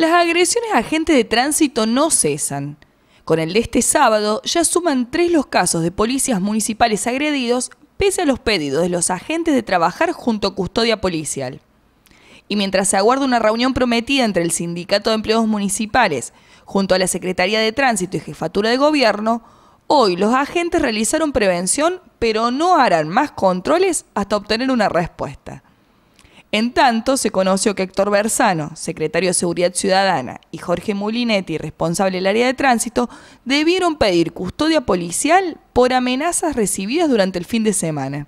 Las agresiones a agentes de tránsito no cesan. Con el de este sábado ya suman tres los casos de policías municipales agredidos pese a los pedidos de los agentes de trabajar junto a custodia policial. Y mientras se aguarda una reunión prometida entre el Sindicato de Empleados Municipales junto a la Secretaría de Tránsito y Jefatura de Gobierno, hoy los agentes realizaron prevención pero no harán más controles hasta obtener una respuesta. En tanto, se conoció que Héctor Bersano, secretario de Seguridad Ciudadana, y Jorge Mulinetti, responsable del área de tránsito, debieron pedir custodia policial por amenazas recibidas durante el fin de semana.